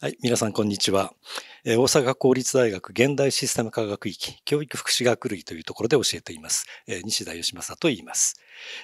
はい、皆さんこんにちは。えー、大阪公立大学現代システム科学域教育福祉学類というところで教えています。えー、西田義正と言います。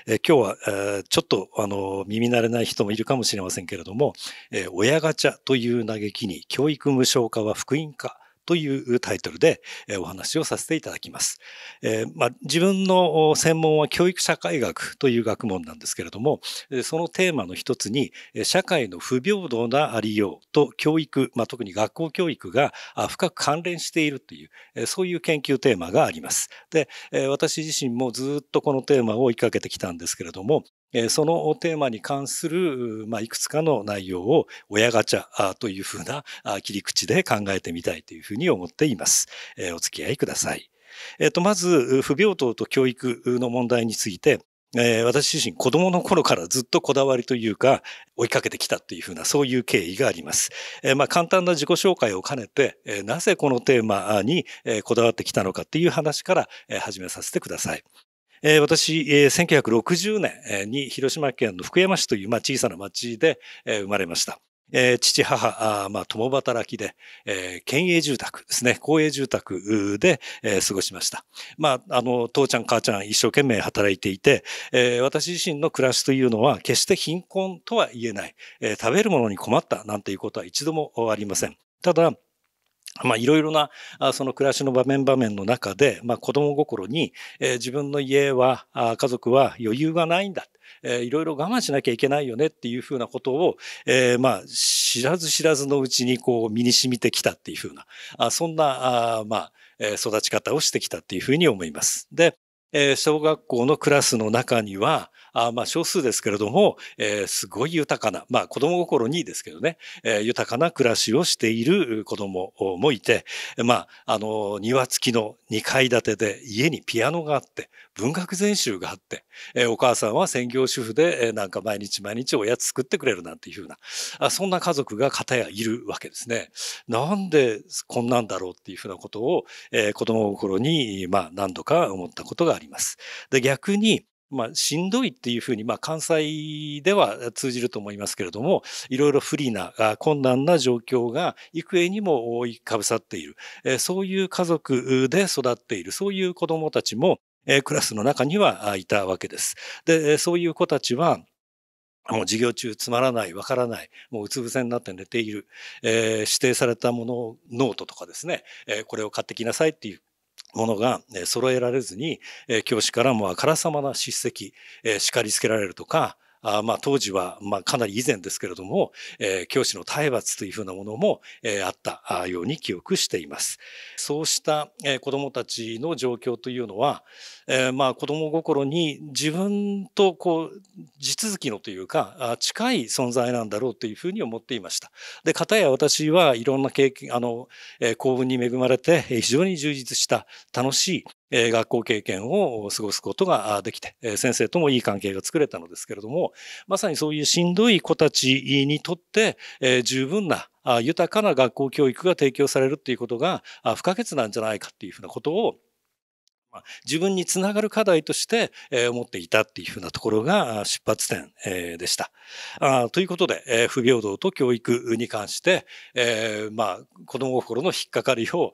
えー、今日は、えー、ちょっとあの耳慣れない人もいるかもしれませんけれども、えー、親ガチャという嘆きに教育無償化は福音化というタイトルでお話をさせていただきます。えー、まあ、自分の専門は教育社会学という学問なんですけれども、そのテーマの一つに、社会の不平等なありようと教育、まあ、特に学校教育が深く関連しているという、そういう研究テーマがあります。で、私自身もずっとこのテーマを追いかけてきたんですけれども、そのテーマに関する、まあ、いくつかの内容を親ガチャというふうな切り口で考えてみたいというふうに思っています。お付き合いください。えっと、まず、不平等と教育の問題について、私自身子供の頃からずっとこだわりというか追いかけてきたというふうなそういう経緯があります。まあ簡単な自己紹介を兼ねて、なぜこのテーマにこだわってきたのかっていう話から始めさせてください。えー、私、えー、1960年に広島県の福山市という、まあ、小さな町で、えー、生まれました。えー、父、母、あまあ、共働きで、えー、県営住宅ですね、公営住宅で、えー、過ごしました。まあ、あの、父ちゃん、母ちゃん一生懸命働いていて、えー、私自身の暮らしというのは決して貧困とは言えない、えー、食べるものに困ったなんていうことは一度もありません。ただ、まあ、いろいろな、その暮らしの場面場面の中で、まあ、子供心に、え自分の家は、家族は余裕がないんだ。えー、いろいろ我慢しなきゃいけないよねっていうふうなことを、えー、まあ、知らず知らずのうちにこう身に染みてきたっていうふうな、あそんな、あまあ、えー、育ち方をしてきたっていうふうに思います。で、えー、小学校のクラスの中には、あまあ少数ですけれども、えー、すごい豊かな、まあ子供心にですけどね、えー、豊かな暮らしをしている子供もいて、まあ、あの、庭付きの2階建てで家にピアノがあって、文学全集があって、えお母さんは専業主婦で、えなんか毎日毎日おやつ作ってくれるなんていうふうなあそんな家族が片やいるわけですね。なんでこんなんだろうっていうふうなことを、えー、子供心に、まあ、何度か思ったことがあります。で逆にまあ、しんどいっていうふうに、まあ、関西では通じると思いますけれどもいろいろ不利な困難な状況が幾重にも覆いかぶさっているそういう家族で育っているそういう子どもたちもえクラスの中にはいたわけです。で、そういう子たちは、もう授業中つまらない、わからない、もううつ伏せになって寝ている、えー、指定されたものノートとかですね、えー、これを買ってきなさいっていうものが揃えられずに、教師からもあからさまな叱責、叱りつけられるとか、あまあ、当時は、まあ、かなり以前ですけれども、えー、教師の体罰というふうなものも、えー、あったように記憶しています。そうした、えー、子どもたちの状況というのは、えー、まあ、子ども心に自分とこう地続きのというか近い存在なんだろうというふうに思っていました。で片や私はいろんな経験あの、えー、幸運に恵まれて非常に充実した楽しいえ学校経験を過ごすことができて、え先生ともいい関係が作れたのですけれども、まさにそういうしんどい子たちにとって、え十分な豊かな学校教育が提供されるっていうことが不可欠なんじゃないかっていうふうなことを自分につながる課題として思っていたっていうふうなところが出発点でした。ということで、不平等と教育に関して、まあ、子供心の引っかかりを、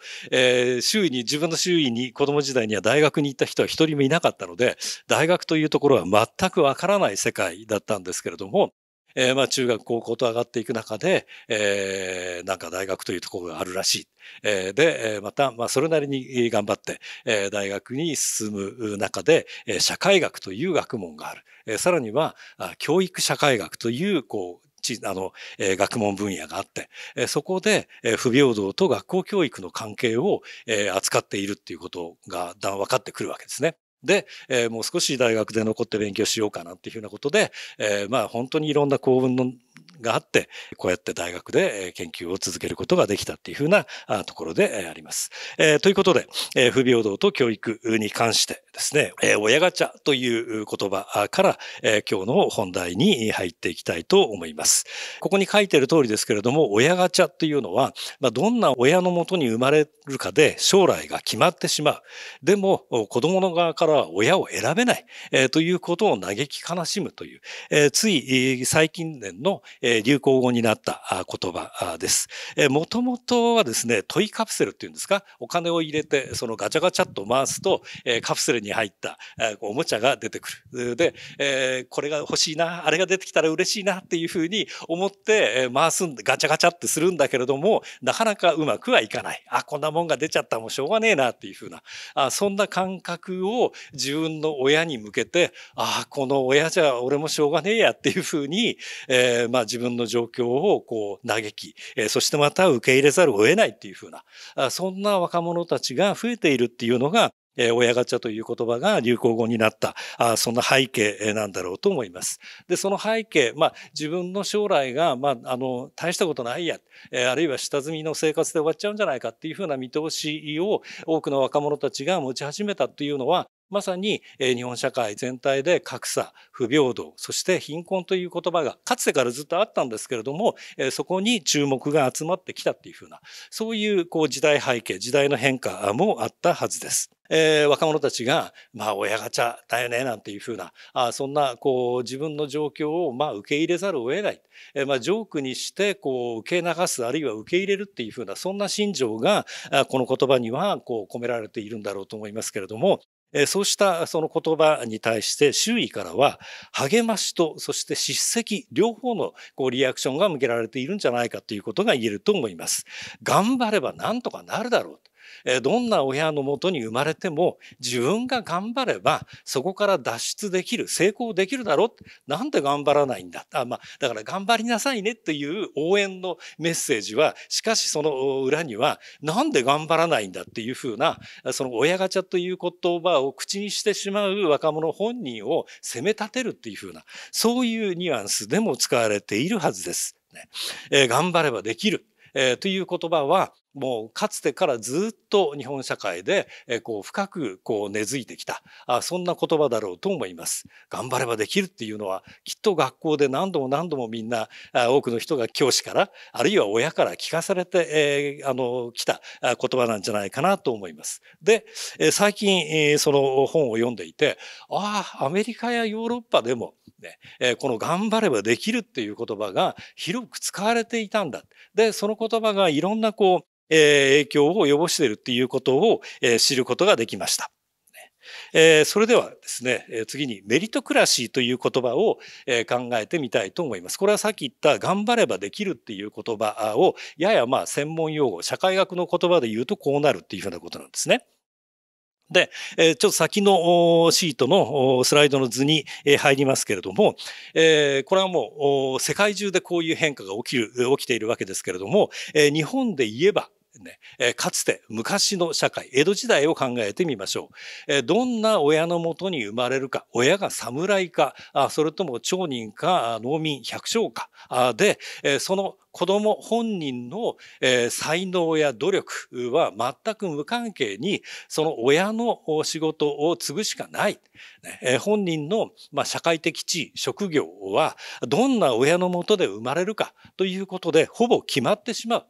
周囲に、自分の周囲に子供時代には大学に行った人は一人もいなかったので、大学というところは全くわからない世界だったんですけれども、えー、まあ中学高校と上がっていく中で、えー、なんか大学というところがあるらしい。えー、で、また、まあ、それなりに頑張って、えー、大学に進む中で、え社会学という学問がある。えー、さらには、教育社会学という、こう、あの、えー、学問分野があって、えー、そこで、えー、不平等と学校教育の関係を、えー、扱っているっていうことがだん分かってくるわけですね。で、えー、もう少し大学で残って勉強しようかなっていうふうなことで、えー、まあ本当にいろんな幸運のがあって、こうやって大学で研究を続けることができたっていうふうなところであります。えー、ということで、えー、不平等と教育に関してですね、えー、親ガチャという言葉から、え今日の本題に入っていきたいと思います。ここに書いてる通りですけれども、親ガチャというのは、まあ、どんな親のもとに生まれるかで将来が決まってしまう。でも、子供の側からは親を選べない、えということを嘆き悲しむという、えつい最近年の流行語になった言葉です。もともとはですね、トイカプセルっていうんですか、お金を入れて、そのガチャガチャっと回すと、カプセルに入ったおもちゃが出てくる。で、これが欲しいな、あれが出てきたら嬉しいなっていうふうに思って回すんで、ガチャガチャってするんだけれども、なかなかうまくはいかない。あ、こんなもんが出ちゃったもうしょうがねえなっていうふうな、あそんな感覚を自分の親に向けて、あ、この親じゃ俺もしょうがねえやっていうふうに、えーまあ自分の状況をこう嘆き、えそしてまた受け入れざるを得ないっていうふうな、あそんな若者たちが増えているっていうのが、え親ガチャという言葉が流行語になった、あそんな背景なんだろうと思います。で、その背景、まあ、自分の将来が、まあ、あの、大したことないや、えあるいは下積みの生活で終わっちゃうんじゃないかっていうふうな見通しを多くの若者たちが持ち始めたというのは、まさに日本社会全体で格差不平等そして貧困という言葉がかつてからずっとあったんですけれどもそこに注目が集まってきたっていうふうなそういうこう時代背景時代の変化もあったはずです。えー、若者たちが、まあ、親ガチャだよねなんていうふうなあそんなこう自分の状況をまあ受け入れざるを得ない、えーまあ、ジョークにしてこう受け流すあるいは受け入れるっていうふうなそんな心情がこの言葉にはこう込められているんだろうと思いますけれどもえそうしたその言葉に対して周囲からは励ましとそして叱責両方のこうリアクションが向けられているんじゃないかということが言えると思います。頑張ればなんとかなるだろうどんな親のもとに生まれても自分が頑張ればそこから脱出できる成功できるだろう。なんで頑張らないんだあ、まあ、だから頑張りなさいねという応援のメッセージはしかしその裏にはなんで頑張らないんだっていうふうなその親ガチャという言葉を口にしてしまう若者本人を責め立てるっていうふうなそういうニュアンスでも使われているはずです。ねえー、頑張ればできるえー、という言葉はもうかつてからずっと日本社会でこう深くこう根付いてきたあそんな言葉だろうと思います。頑張ればできるっていうのはきっと学校で何度も何度もみんな多くの人が教師からあるいは親から聞かされて、えー、あの来た言葉なんじゃないかなと思います。で最近その本を読んでいてああアメリカやヨーロッパでも、ね、この「頑張ればできる」っていう言葉が広く使われていたんだ。でその言葉がいろんなこう影響を及ぼしているということを知ることができました。それではですね次にメリトクラシーという言葉を考えてみたいと思います。これはさっき言った「頑張ればできる」っていう言葉をややまあ専門用語社会学の言葉で言うとこうなるっていうふうなことなんですね。で、えちょっと先のシートのスライドの図に入りますけれども、えこれはもう世界中でこういう変化が起きる、起きているわけですけれども、え日本で言えば、ね、えかつて昔の社会江戸時代を考えてみましょう、えどんな親のもとに生まれるか親が侍かそれとも町人か農民百姓かで、えその子ども本人の、え才能や努力は全く無関係にその親の仕事を継ぐしかない、え本人の、ま社会的地位職業はどんな親のもとで生まれるかということでほぼ決まってしまう。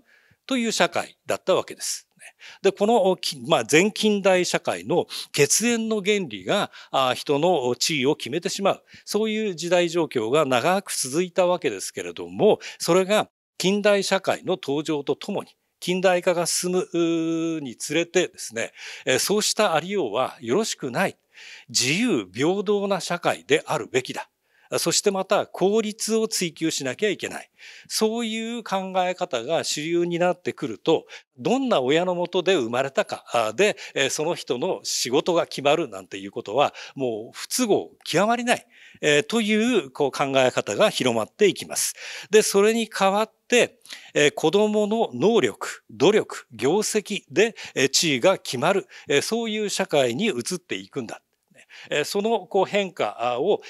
という社会だったわけです。で、この、まあ、全近代社会の血縁の原理が人の地位を決めてしまう。そういう時代状況が長く続いたわけですけれども、それが近代社会の登場とともに、近代化が進むにつれてですね、そうしたありようはよろしくない。自由平等な社会であるべきだ。そしてまた効率を追求しなきゃいけない。そういう考え方が主流になってくると、どんな親のもとで生まれたかで、その人の仕事が決まるなんていうことは、もう不都合極まりない、えというこう考え方が広まっていきます。で、それに代わって、え子供の能力、努力、業績で、え地位が決まる、えそういう社会に移っていくんだ。そのこう変化を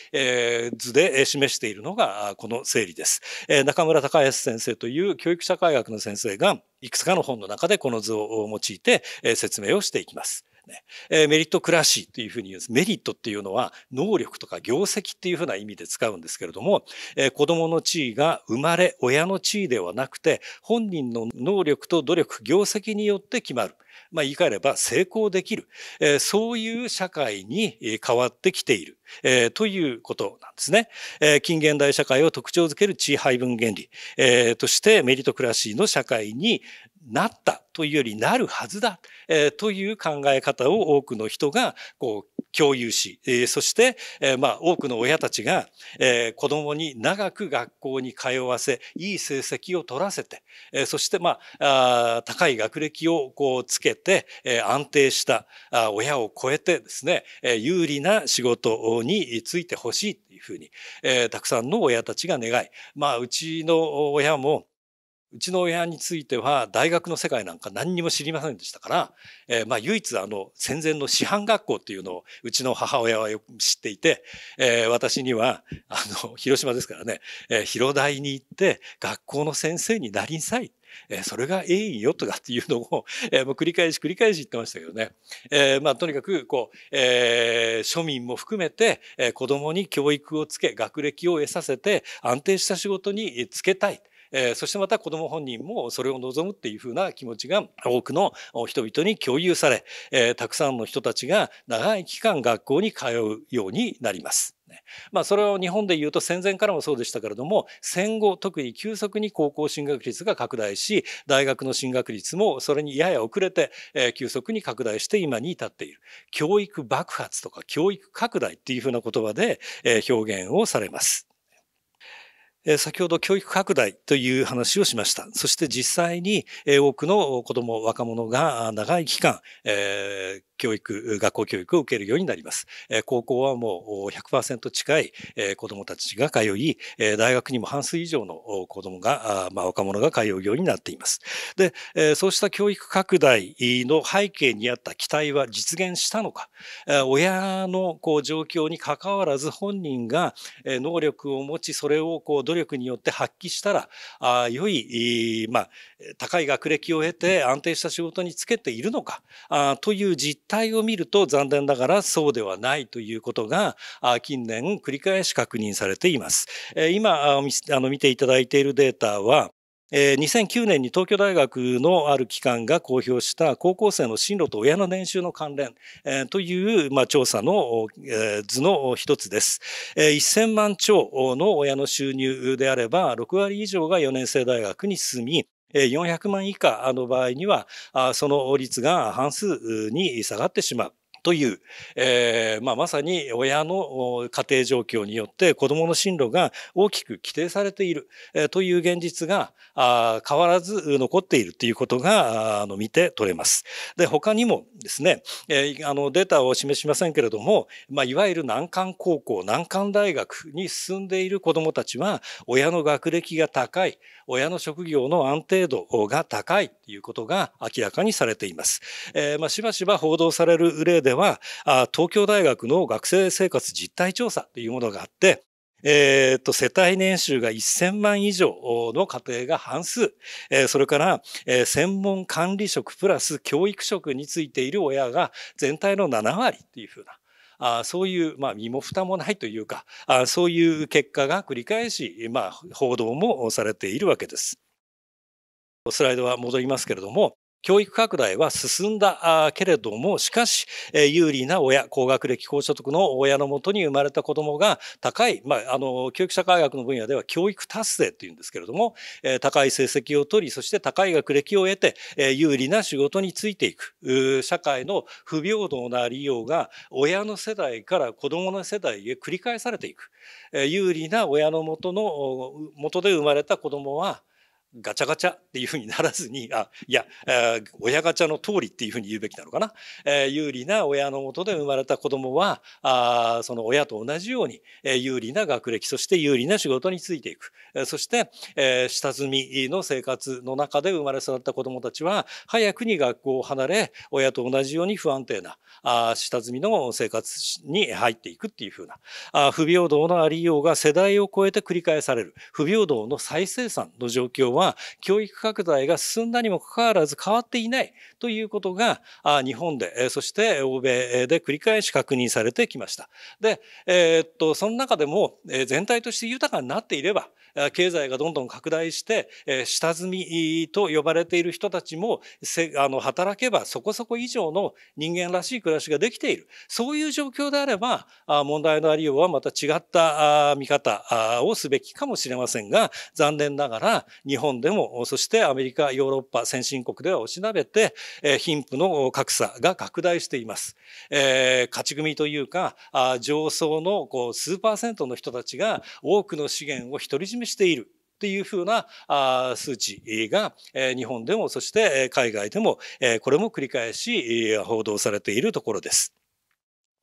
図で示しているのがこの整理です。中村隆康先生という教育社会学の先生がいくつかの本の中でこの図を用いて説明をしていきます。ね。えー、メリットクラシーというふうに言うんです。メリットっていうのは能力とか業績っていうふうな意味で使うんですけれども、えー、子供の地位が生まれ親の地位ではなくて、本人の能力と努力、業績によって決まる。まあ、言い換えれば成功できる、えー、そういう社会に変わってきている、えー、ということなんですね、えー、近現代社会を特徴づける地位配分原理、えー、としてメリトクラシーの社会になったというよりなるはずだ、えー、という考え方を多くの人がこう共有し、えー、そして、えー、まあ多くの親たちが、えー、子供に長く学校に通わせ、いい成績を取らせて、えー、そしてまああ高い学歴をこうつけて、えー、安定したあ親を超えてですね、えー、有利な仕事についてほしいというふうに、えー、たくさんの親たちが願い、まあうちの親もうちの親については大学の世界なんか何にも知りませんでしたから、えー、まあ唯一あの戦前の師範学校っていうのをうちの母親はよく知っていて、えー、私にはあの広島ですからね、えー、広大に行って学校の先生になりなさい。えそれがええんよとかっていうのを、えもう繰り返し繰り返し言ってましたけどね、えー、まあ、とにかくこう、えー、庶民も含めて、え子どもに教育をつけ学歴を得させて安定した仕事につけたい、えー、そしてまた子ども本人もそれを望むっていうふうな気持ちが多くの人々に共有され、えー、たくさんの人たちが長い期間学校に通うようになります。まあ、それを日本でいうと戦前からもそうでしたけれども戦後特に急速に高校進学率が拡大し大学の進学率もそれにやや遅れて、え急速に拡大して今に至っている教育爆発とか教育拡大っていうふうな言葉で、え表現をされます。先ほど教育拡大という話をしました。そして実際に多くの子供、若者が長い期間、えー教育、学校教育を受けるようになります。高校はもう100%近い子どもたちが通い、大学にも半数以上の子どもが、まあ、若者が通うようになっています。で、そうした教育拡大の背景にあった期待は実現したのか、親のこう状況にかかわらず本人が能力を持ち、それをこう努力によって発揮したら、あ良い、まあ、高い学歴を得て安定した仕事につけているのか、あという実態を見ると残念ながらそうではないということが近年繰り返し確認されています。今あの見ていただいているデータは2009年に東京大学のある機関が公表した高校生の進路と親の年収の関連という、調査の図の一つです。1000万超の親の収入であれば6割以上が4年生大学に進み400万以下の場合には、その率が半数に下がってしまう。という、えーまあ、まさに親の家庭状況によって子どもの進路が大きく規定されている、えー、という現実があ変わらず残っているということがあの見て取れます。で他にもですね、えー、あのデータを示しませんけれども、まあ、いわゆる難関高校難関大学に進んでいる子どもたちは親の学歴が高い親の職業の安定度が高いいうことが明らかにされています。えー、まあ、しばしば報道される例ではあ、東京大学の学生生活実態調査というものがあって、えっ、ー、と、世帯年収が1000万以上の家庭が半数、えー、それから、えー、専門管理職プラス教育職についている親が全体の7割というふうな、あそういう、まあ、身も蓋もないというかあ、そういう結果が繰り返し、まあ、報道もされているわけです。スライドは戻りますけれども、教育拡大は進んだけれども、しかし、有利な親、高学歴、高所得の親のもとに生まれた子供が高い、まあ、あの、教育社会学の分野では教育達成というんですけれども、高い成績を取り、そして高い学歴を得て、有利な仕事についていく、社会の不平等な利用が親の世代から子供の世代へ繰り返されていく。有利な親のもとの、元で生まれた子供は、ガチャガチャっていうふうにならずに、あ、いや、えー、親ガチャの通りっていうふうに言うべきなのかな。えー、有利な親のもとで生まれた子供は、あその親と同じように、えー、有利な学歴、そして有利な仕事についていく。えー、そして、えー、下積みの生活の中で生まれ育った子供たちは、早くに学校を離れ、親と同じように不安定な、あ下積みの生活に入っていくっていうふうな。あ不平等のありようが世代を超えて繰り返される。不平等の再生産の状況はは教育拡大が進んだにもかかわらず変わっていないということが日本でそして欧米で繰り返し確認されてきました。で、えー、っとその中でも全体として豊かになっていれば経済がどんどん拡大して、下積みと呼ばれている人たちもあの働けばそこそこ以上の人間らしい暮らしができているそういう状況であれば問題のありようはまた違った見方をすべきかもしれませんが残念ながら日本でもそしてアメリカヨーロッパ先進国ではおしなべて貧富の格差が拡大しています。勝ち組というか上層のこう数パーセントの人たちが多くの資源を独り占めしている。っていうふうな数値が日本でもそして海外でもこれも繰り返し報道されているところです。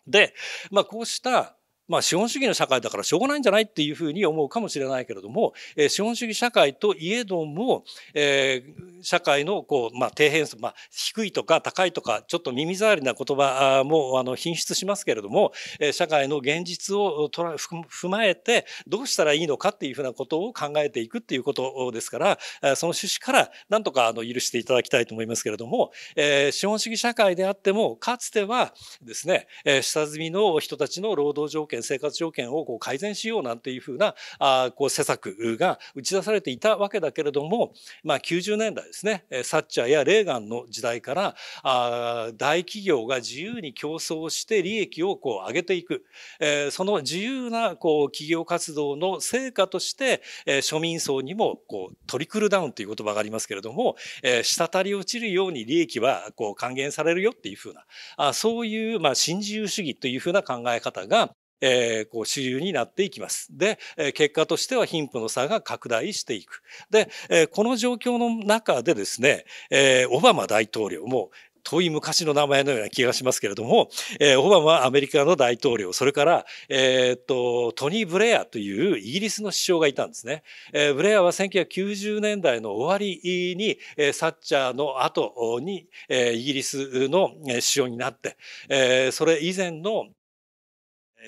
で、まあ、こうしたまあ、資本主義の社会だからしょうがないんじゃないっていうふうに思うかもしれないけれども、えー、資本主義社会といえども、えー、社会のこう、まあ、低変数、まあ、低いとか高いとかちょっと耳障りな言葉もあの品質しますけれども、えー、社会の現実をとら踏まえてどうしたらいいのかっていうふうなことを考えていくっていうことですから、その趣旨からなんとかあの許していただきたいと思いますけれども、えー、資本主義社会であってもかつてはですね、えー、下積みの人たちの労働条件件生活条件をこう改善しようなんていうふうなあこう施策が打ち出されていたわけだけれども、まあ、90年代ですねサッチャーやレーガンの時代からあ大企業が自由に競争して利益をこう上げていく、えー、その自由なこう企業活動の成果として、えー、庶民層にもこうトリクルダウンという言葉がありますけれども、えー、滴り落ちるように利益はこう還元されるよっていうふうなあそういう、まあ、新自由主義というふうな考え方がえー、こう主流になっていきます。で、えー、結果としては貧富の差が拡大していく。で、えー、この状況の中でですね、えー、オバマ大統領も遠い昔の名前のような気がしますけれども、えー、オバマアメリカの大統領、それから、えー、っと、トニー・ブレアというイギリスの首相がいたんですね。えー、ブレアは1990年代の終わりに、えー、サッチャーの後に、えー、イギリスの首相になって、えー、それ以前の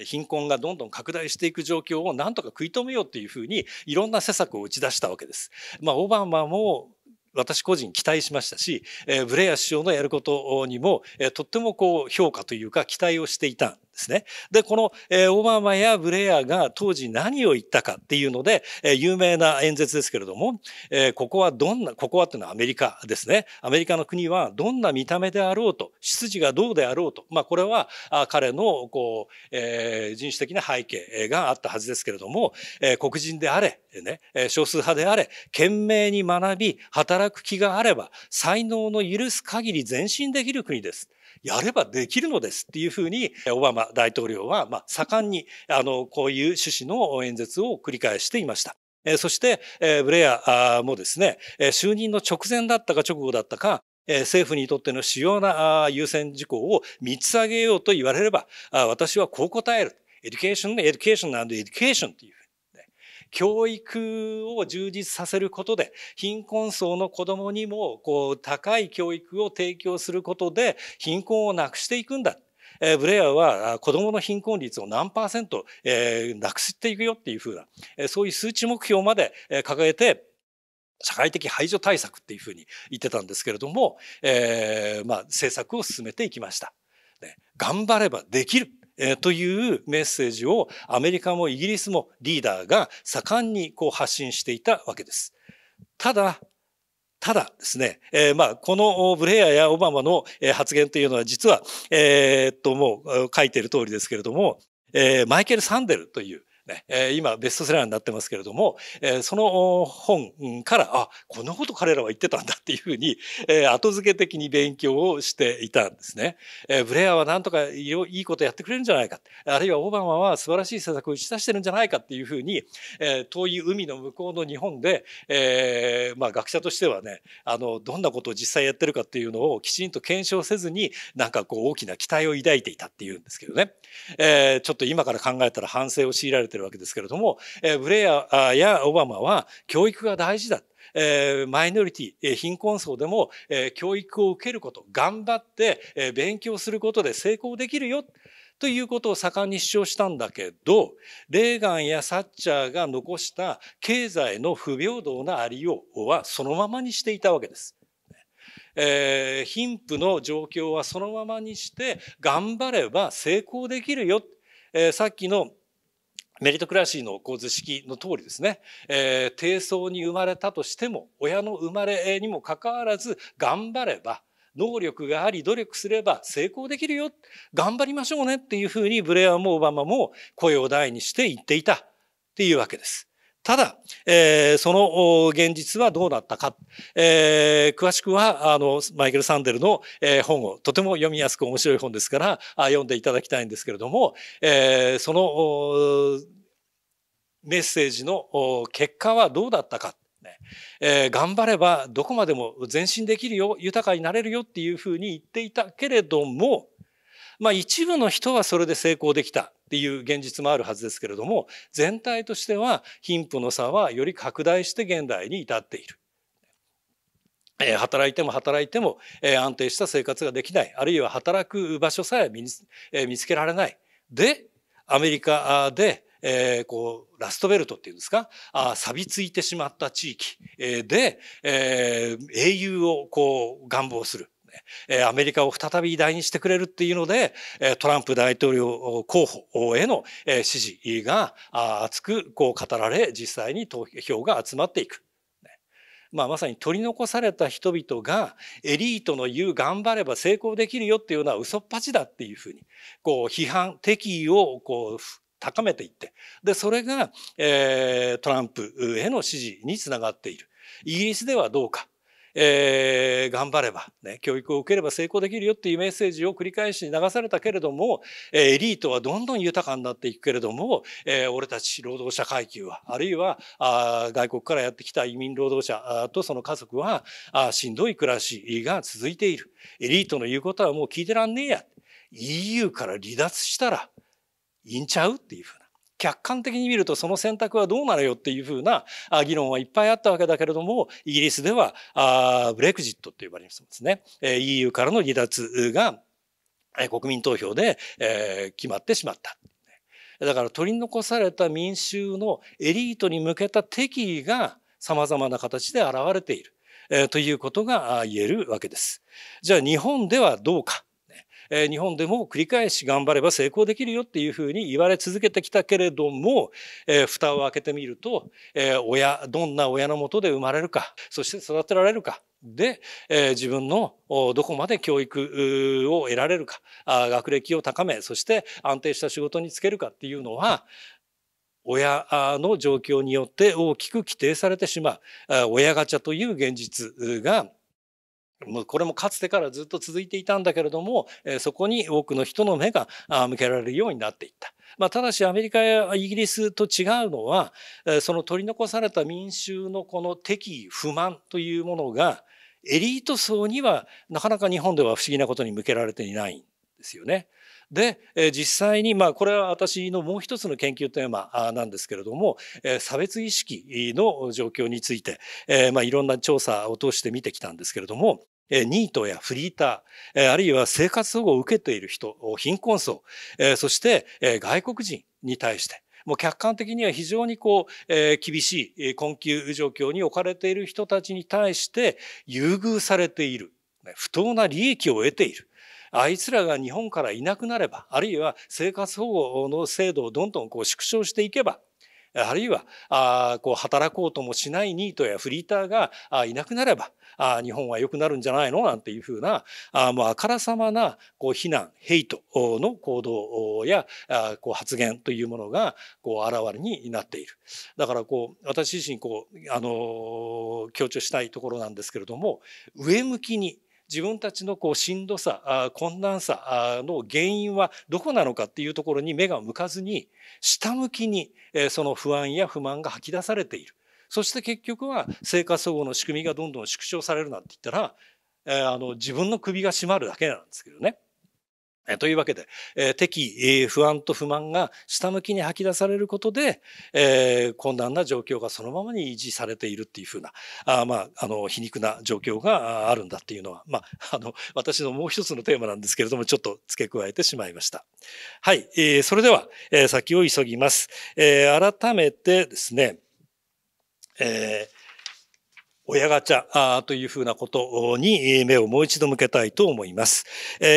貧困がどんどん拡大していく状況をなんとか食い止めようというふうにいろんな施策を打ち出したわけです。まあ、オバマも私個人期待しましたし、ブレア首相のやることにもとってもこう評価というか期待をしていたですね。で、この、えー、オバマやブレアが当時何を言ったかっていうので、えー、有名な演説ですけれども、えー、ここはどんな、ここはっていうのはアメリカですね。アメリカの国はどんな見た目であろうと、出自がどうであろうと、まあ、これはあ彼のこう、えー、人種的な背景があったはずですけれども、えー、黒人であれ、ね、少数派であれ、懸命に学び、働く気があれば、才能の許す限り前進できる国です。やればできるのですっていうふうにオバマ大統領はま盛んにあのこういう趣旨の演説を繰り返していました。そして、ブレアもですね、就任の直前だったか直後だったか、政府にとっての主要な優先事項を3つ挙げようと言われれば、私はこう答える。エデュケーションエデュケーションエデュケーションという教育を充実させることで貧困層の子どもにもこう高い教育を提供することで貧困をなくしていくんだ。えブレアは子どもの貧困率を何パーセント、えなくしていくよっていうふうな、えそういう数値目標まで、え掲げて社会的排除対策っていうふうに言ってたんですけれども、えー、まあ政策を進めていきました。ね、頑張ればできるえというメッセージをアメリカもイギリスもリーダーが盛んにこう発信していたわけです。ただただですね、えー、まあ、このブレアやオバマの発言というのは実は、えー、っと、もう書いている通りですけれども、えー、マイケル・サンデルという、ね、え今ベストセラーになってますけれども、えその本から、あ、こんなこと彼らは言ってたんだっていうふうに、え後付け的に勉強をしていたんですね。えブレアはなんとかいいことやってくれるんじゃないか、あるいはオバマは素晴らしい政策を打ち出してるんじゃないかっていうふうに、え遠い海の向こうの日本で、えまあ、学者としてはね、あの、どんなことを実際やってるかっていうのをきちんと検証せずに、なんかこう大きな期待を抱いていたっていうんですけどね。えちょっと今から考えたら反省を強いられてるわけですけれども、えブレアやオバマは教育が大事だ。えマイノリティ、貧困層でも、え教育を受けること、頑張って、え勉強することで成功できるよ。ということを盛んに主張したんだけどレーガンやサッチャーが残した経済の不平等なありようはそのままにしていたわけです。えー、貧富の状況はそのままにして頑張れば成功できるよ、えー、さっきのメリットクラシーの構図式の通りですね、えー、低層に生まれたとしても親の生まれにもかかわらず頑張れば能力があり努力すれば成功できるよ頑張りましょうねっていうふうにブレアもオバマも声を大にして言っていたっていうわけです。ただ、えー、その現実はどうだったか、えー、詳しくはあのマイケル・サンデルの、えー、本をとても読みやすく面白い本ですからあ読んでいただきたいんですけれども、えー、そのメッセージの結果はどうだったか。えー、頑張ればどこまでも前進できるよ豊かになれるよっていうふうに言っていたけれどもまあ、一部の人はそれで成功できたっていう現実もあるはずですけれども全体としては貧富の差はより拡大して現代に至っている。働いても働いても安定した生活ができないあるいは働く場所さえ見つけられないでアメリカでえー、こうラストベルトっていうんですかあ錆びついてしまった地域、えで、えー、英雄をこう願望するね、アメリカを再び偉大にしてくれるっていうので、トランプ大統領候補への支持が熱くこう語られ、実際に投票が集まっていく。まあ、まさに取り残された人々がエリートの言う頑張れば成功できるよっていうのは嘘っぱちだっていうふうにこう批判敵意をこう高めていってでそれが、えトランプへの支持につながっているイギリスではどうかえー、頑張れば、ね、教育を受ければ成功できるよっていうメッセージを繰り返し流されたけれども、えー、エリートはどんどん豊かになっていくけれども、えー、俺たち労働者階級はあるいはあ外国からやってきた移民労働者とその家族はあしんどい暮らしが続いているエリートの言うことはもう聞いてらんねえや EU から離脱したらいいんちゃうっていうふう客観的に見るとその選択はどうなのよっていうふうな議論はいっぱいあったわけだけれどもイギリスではブレクジットと呼ばれるそうですね EU からの離脱が国民投票で決まってしまった。だから取り残された民衆のエリートに向けた敵意が様々な形で現れている。ということが言えるわけです。じゃあ日本ではどうか。え日本でも繰り返し頑張れば成功できるよっていうふうに言われ続けてきたけれども、えー、蓋を開けてみると、えー、親どんな親のもとで生まれるかそして育てられるかで、え自分のどこまで教育を得られるかあ学歴を高めそして安定した仕事に就けるかっていうのは親の状況によって大きく規定されてしまう親ガチャという現実がもうこれもかつてからずっと続いていたんだけれども、えそこに多くの人の目が向けられるようになっていった。まあ、ただしアメリカやイギリスと違うのは、えその取り残された民衆のこの敵意不満というものがエリート層にはなかなか日本では不思議なことに向けられていないんですよね。で、え実際に、まあ、これは私のもう一つの研究テーマなんですけれども、え差別意識の状況について、えまあ、いろんな調査を通して見てきたんですけれども、ニートやフリーター、あるいは生活保護を受けている人、貧困層、そして外国人に対して、もう客観的には非常にこう、え厳しい困窮状況に置かれている人たちに対して優遇されている不当な利益を得ているあいつらが日本からいなくなればあるいは生活保護の制度をどんどんこう縮小していけばあるいはあこう働こうともしないニートやフリーターがあいなくなればあ日本は良くなるんじゃないのなんていうふうなあもうあからさまなこう非難ヘイトの行動やあこう発言というものがこう現れになっているだからこう私自身こう、あの強調したいところなんですけれども上向きに自分たちのこうしんどさ困難さの原因はどこなのかっていうところに目が向かずに下向きにその不安や不満が吐き出されているそして結局は生活保護の仕組みがどんどん縮小されるなんて言ったら、えあの自分の首が締まるだけなんですけどね。えというわけで、え敵、え不安と不満が下向きに吐き出されることで、え困難な状況がそのままに維持されているっていうふうなあ、まあ、あの皮肉な状況があるんだっていうのは、まあ、あの私のもう一つのテーマなんですけれどもちょっと付け加えてしまいました。はい、えそれでは、え先を急ぎます。え改めてですね、えー親ガチャというふうなことに目をもう一度向けたいと思います。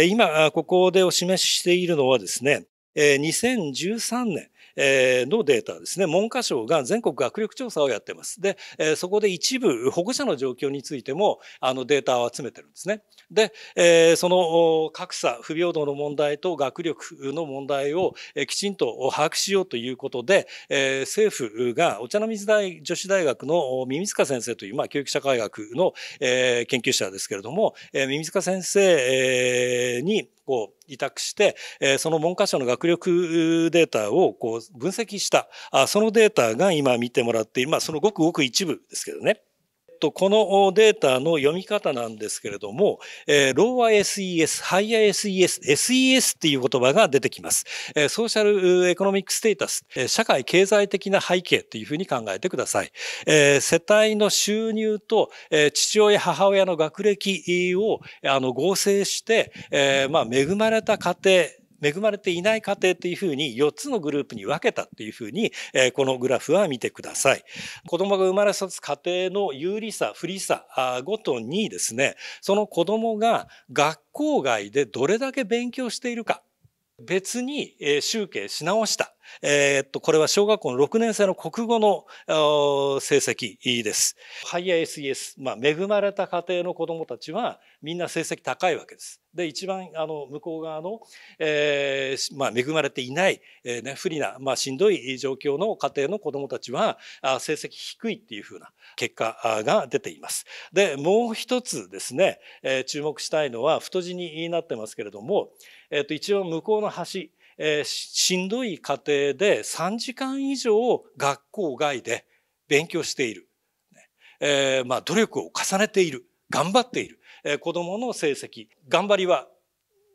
今、ここでお示ししているのはですね、2013年、えー、のデータですね文科省が全国学力調査をやってます。で、えー、そこで一部保護者の状況についてもあのデータを集めてるんですね。で、えー、その格差不平等の問題と学力の問題をきちんと把握しようということで、えー、政府がお茶の水大女子大学の耳塚先生という、まあ、教育社会学の、えー、研究者ですけれども、えー、耳塚先生にこう委託して、えその文科省の学力データをこう分析した、あそのデータが今見てもらっている、まあ、そのごくごく一部ですけどね。と、このデータの読み方なんですけれども、えー、ローは SES、ハイヤー SES、SES っていう言葉が出てきます。えー、ソーシャルエコノミックステータス、えー、社会経済的な背景というふうに考えてください。えー、世帯の収入と、えー、父親、母親の学歴をあの合成して、えー、まあ、恵まれた家庭、恵まれていない家庭というふうに4つのグループに分けたというふうに、えー、このグラフは見てください。子供が生まれ育つ家庭の有利さ、不利さごとにですね、その子供が学校外でどれだけ勉強しているか、別にえ集計し直した。えー、っと、これは小学校の6年生の国語の成績です。ハイヤー SES、まあ、恵まれた家庭の子供たちは、みんな成績高いわけです。で、一番、あの、向こう側の、えー、まあ、恵まれていない、えー、ね、不利な、まあ、しんどい状況の家庭の子供たちは、あ成績低いっていうふうな結果が出ています。で、もう一つですね、えー、注目したいのは、太字になってますけれども、えっ、と、一応向こうの端、えー、しんどい家庭で3時間以上学校外で勉強している、えー、まあ、努力を重ねている頑張っている、えー、子どもの成績頑張りは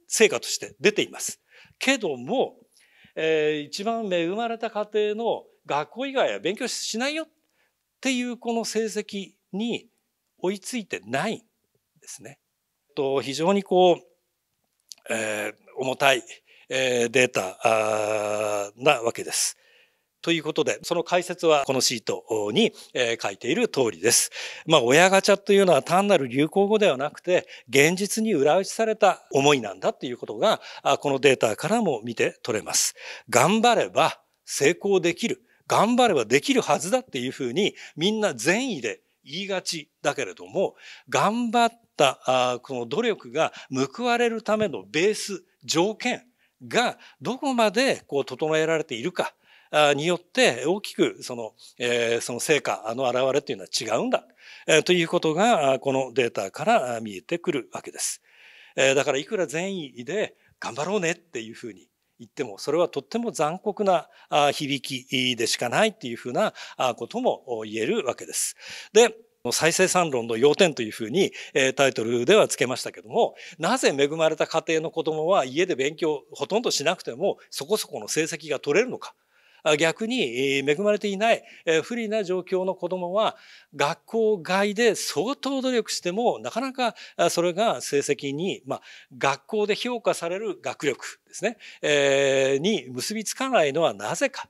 成果として出ています。けども、えー、一番恵まれた家庭の学校以外は勉強しないよっていうこの成績に追いついてないんですね。と非常にこう、えー、重たいデータなわけです。ということで、その解説はこのシートに書いている通りです。まあ、親ガチャというのは単なる流行語ではなくて、現実に裏打ちされた思いなんだということが、このデータからも見て取れます。頑張れば成功できる。頑張ればできるはずだっていうふうに、みんな善意で言いがちだけれども、頑張った、この努力が報われるためのベース、条件、がどこまでこう整えられているかによって大きくその,、えその成果の表れというのは違うんだ、えということがこのデータから見えてくるわけです。えだからいくら善意で頑張ろうねっていうふうに言ってもそれはとっても残酷な響きでしかないっていうふうなことも言えるわけです。で再生産論の要点というふうに、えタイトルではつけましたけども、なぜ恵まれた家庭の子供は家で勉強ほとんどしなくてもそこそこの成績が取れるのか。逆に恵まれていない不利な状況の子どもは学校外で相当努力してもなかなかそれが成績に、まあ、学校で評価される学力ですね、えー、に結びつかないのはなぜか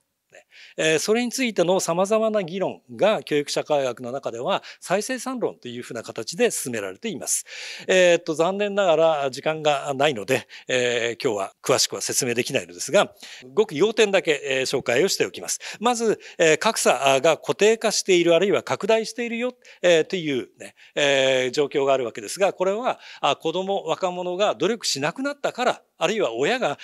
えそれについてのさまざまな議論が教育社会学の中では再生産論というふうな形で進められています。えー、っと残念ながら時間がないので、えー、今日は詳しくは説明できないのですがごく要点だけ、え紹介をしておきます。まず、え格差が固定化しているあるいは拡大しているよ、えというね、ねえ状況があるわけですがこれは子ども若者が努力しなくなったからあるいは親が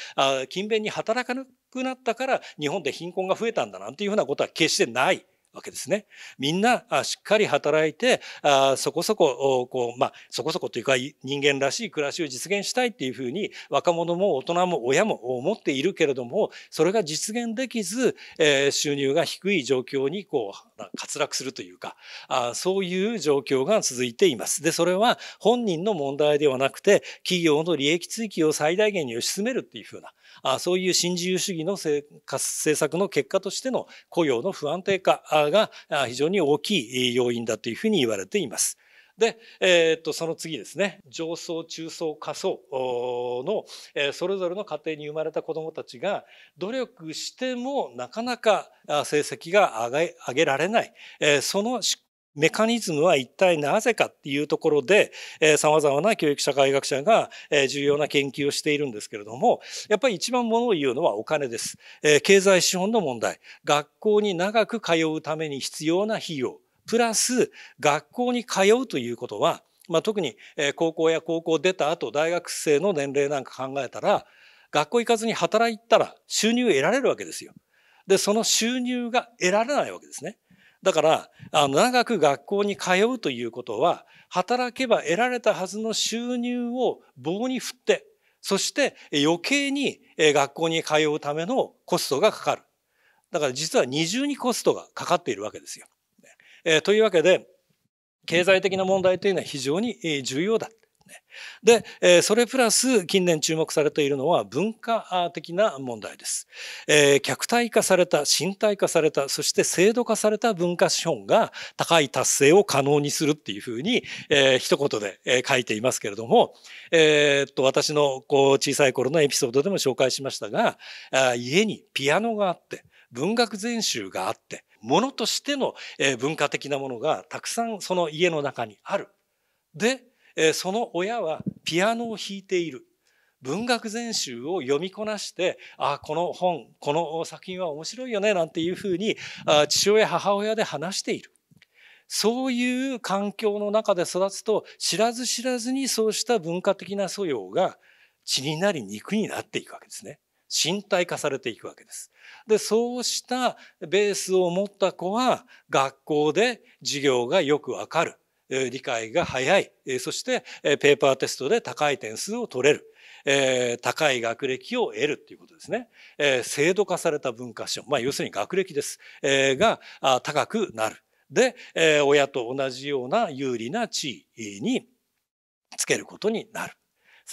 勤勉に働かなくくなったから日本で貧困が増えたんだなんていうふうなことは決してないわけですね。みんなしっかり働いてあそこそここう、まあ、そこそこというか人間らしい暮らしを実現したいっていうふうに若者も大人も親も思っているけれどもそれが実現できず、え収入が低い状況にこう滑落するというかあそういう状況が続いています。でそれは本人の問題ではなくて企業の利益追求を最大限に推し進めるっていうふうなあそういう新自由主義の政策の結果としての雇用の不安定化が非常に大きい要因だというふうに言われています。で、えー、っとその次ですね上層中層下層の、えそれぞれの家庭に生まれた子どもたちが努力してもなかなか成績が上げられない、えその疾メカニズムは一体なぜかっていうところで、えー、様々な教育社会学者が、えー、重要な研究をしているんですけれども、やっぱり一番ものを言うのはお金です。えー、経済資本の問題。学校に長く通うために必要な費用。プラス、学校に通うということは、まあ、特に高校や高校出た後、大学生の年齢なんか考えたら、学校行かずに働いたら収入得られるわけですよ。で、その収入が得られないわけですね。だからあの長く学校に通うということは働けば得られたはずの収入を棒に振ってそして余計に学校に通うためのコストがかかる。だから実は二重にコストがかかっているわけですよ。えー、というわけで経済的な問題というのは非常に重要だ。ね。で、それプラス近年注目されているのは文化的な問題です。えー、客体化された、身体化された、そして制度化された文化資本が高い達成を可能にするっていうふうに、えー、一言で、え書いていますけれども、えー、っと、私のこう小さい頃のエピソードでも紹介しましたが、あ家にピアノがあって、文学全集があって、ものとしての文化的なものがたくさんその家の中にある。で、その親はピアノを弾いている文学全集を読みこなしてあこの本この作品は面白いよねなんていうふうに父親母親で話しているそういう環境の中で育つと知らず知らずにそうした文化的な素養が血になり肉になっていくわけですね。身体化されていくわけです。で、そうしたベースを持った子は学校で授業がよくわかる。理解が早い、そしてペーパーテストで高い点数を取れる、え高い学歴を得るっていうことですね。え制度化された文化賞、まあ、要するに学歴です、えが高くなる。で、え親と同じような有利な地位につけることになる。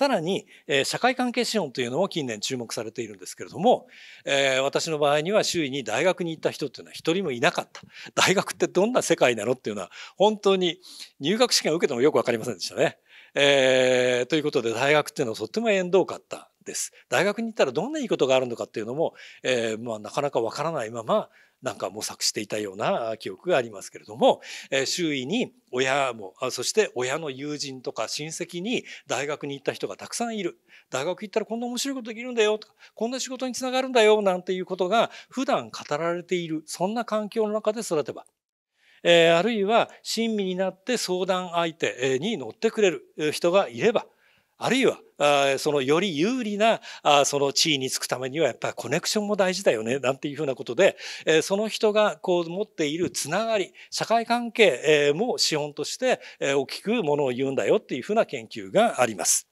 さらに、えー、社会関係資本というのも近年注目されているんですけれども、えー、私の場合には周囲に大学に行った人っていうのは一人もいなかった 大学ってどんな世界なのっていうのは本当に入学試験を受けてもよく分かりませんでしたね。えー、ということで大学っていうのはとっても縁遠かったです。大学に行ったらどんないいことがあるのかっていうのも、えー、まあ、なかなかわからないままなんか模索していたような記憶がありますけれども、えー、周囲に親もそして親の友人とか親戚に大学に行った人がたくさんいる大学行ったらこんな面白いことできるんだよとかこんな仕事につながるんだよなんていうことが普段語られているそんな環境の中で育てばえあるいは親身になって相談相手に乗ってくれる人がいればあるいはそのより有利なその地位につくためにはやっぱりコネクションも大事だよねなんていうふうなことでその人がこう持っているつながり社会関係も資本として大きくものを言うんだよっていうふうな研究があります。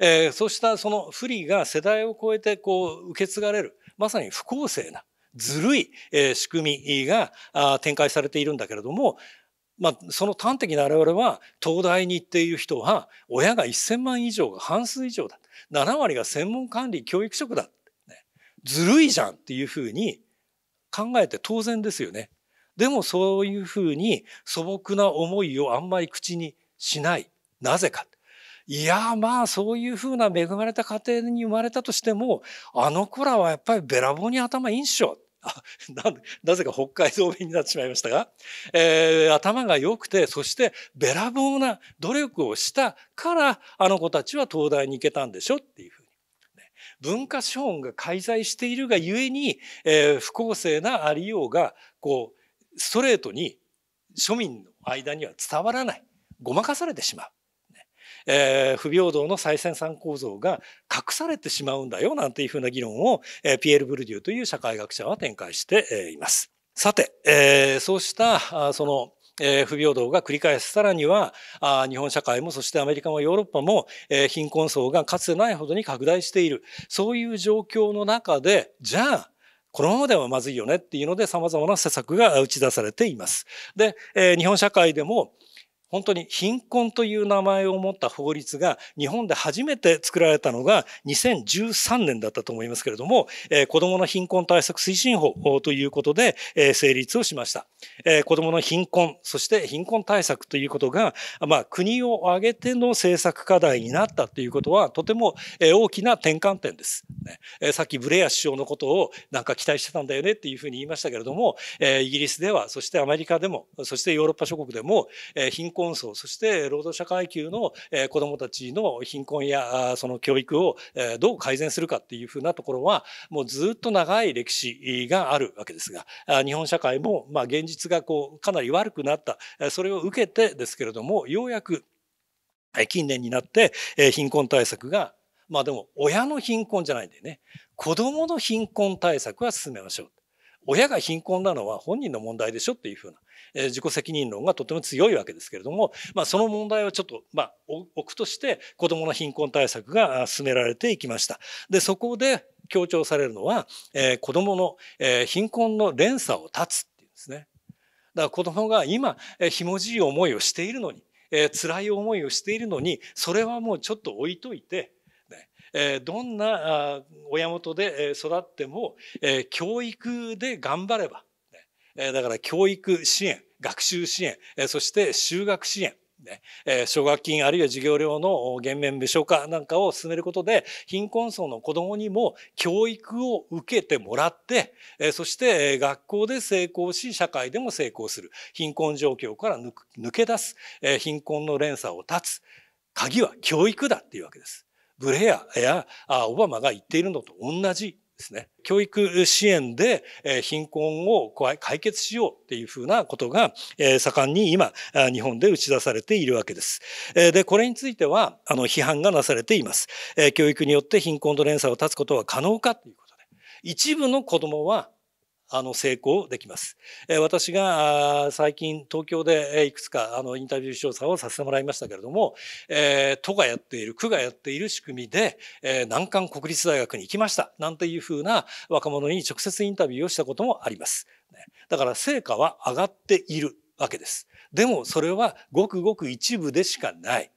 えそうしたその不利が世代を超えてこう受け継がれるまさに不公正なずるい、え仕組みが展開されているんだけれどもまあ、その端的な我々は東大に行っている人は親が1,000万以上が半数以上だ7割が専門管理教育職だ、ずるいじゃんっていうふうに考えて当然ですよね。でもそういうふうに素朴な思いをあんまり口にしないなぜか。いやまあそういうふうな恵まれた家庭に生まれたとしてもあの子らはやっぱりべらぼうに頭いいんしょ ななぜか北海道弁になってしまいましたが、えー、頭が良くてそしてべらぼうな努力をしたからあの子たちは東大に行けたんでしょっていうふうに、文化資本が介在しているがゆえに、えー、不公正なありようがこうストレートに庶民の間には伝わらないごまかされてしまうえー、不平等の再生産構造が隠されてしまうんだよなんていうふうな議論を、えー、ピエール・ブルデューという社会学者は展開しています。さて、えー、そうしたそのえー、不平等が繰り返すさらにはあ日本社会もそしてアメリカもヨーロッパも、えー、貧困層がかつてないほどに拡大しているそういう状況の中でじゃあこのままではまずいよねっていうので様々な施策が打ち出されています。で、えー、日本社会でも本当に貧困という名前を持った法律が日本で初めて作られたのが2013年だったと思いますけれども、えー、子供の貧困対策推進法ということで、えー、成立をしました。えー、子供の貧困、そして貧困対策ということが、まあ、国を挙げての政策課題になったということはとても、大きな転換点です、ねさっきブレア首相のことをなんか期待してたんだよねっていうふうに言いましたけれども、えー、イギリスでは、そしてアメリカでも、そしてヨーロッパ諸国でも、えー、貧困婚層、そして労働者階級の子どもたちの貧困やその教育をどう改善するかっていうふうなところは、もうずっと長い歴史があるわけですが、日本社会もまあ現実がこうかなり悪くなった、それを受けてですけれども、ようやく近年になって貧困対策がまあでも親の貧困じゃないんでね、子供の貧困対策は進めましょう。親が貧困なのは本人の問題でしょっていうふうな、え自己責任論がとても強いわけですけれども、まあ、その問題をちょっと、まあ、置くとして子どもの貧困対策が進められていきました。でそこで強調されるのは、えー、子どもの、えー、貧困の連鎖を断つっていうんですね。だから子どもが今、えー、ひもじい思いをしているのに、えー、辛い思いをしているのにそれはもうちょっと置いといて。えどんな親元で育っても、え教育で頑張れば、だから教育支援学習支援、えそして就学支援え奨学金あるいは授業料の減免無償化なんかを進めることで貧困層の子どもにも教育を受けてもらって、えそして学校で成功し社会でも成功する貧困状況から抜け出す、え貧困の連鎖を断つ鍵は教育だっていうわけです。ブレアやオバマが言っているのと同じですね。教育支援で貧困を解決しようっていうふうなことが盛んに今日本で打ち出されているわけです。で、これについてはあの批判がなされています。教育によって貧困と連鎖を断つことは可能かということで。一部の子供はあの成功できます。私が最近東京でいくつかあのインタビュー調査をさせてもらいましたけれども、え都がやっている区がやっている仕組みで、え難関国立大学に行きましたなんていうふうな若者に直接インタビューをしたこともあります。だから成果は上がっているわけです。でもそれはごくごく一部でしかない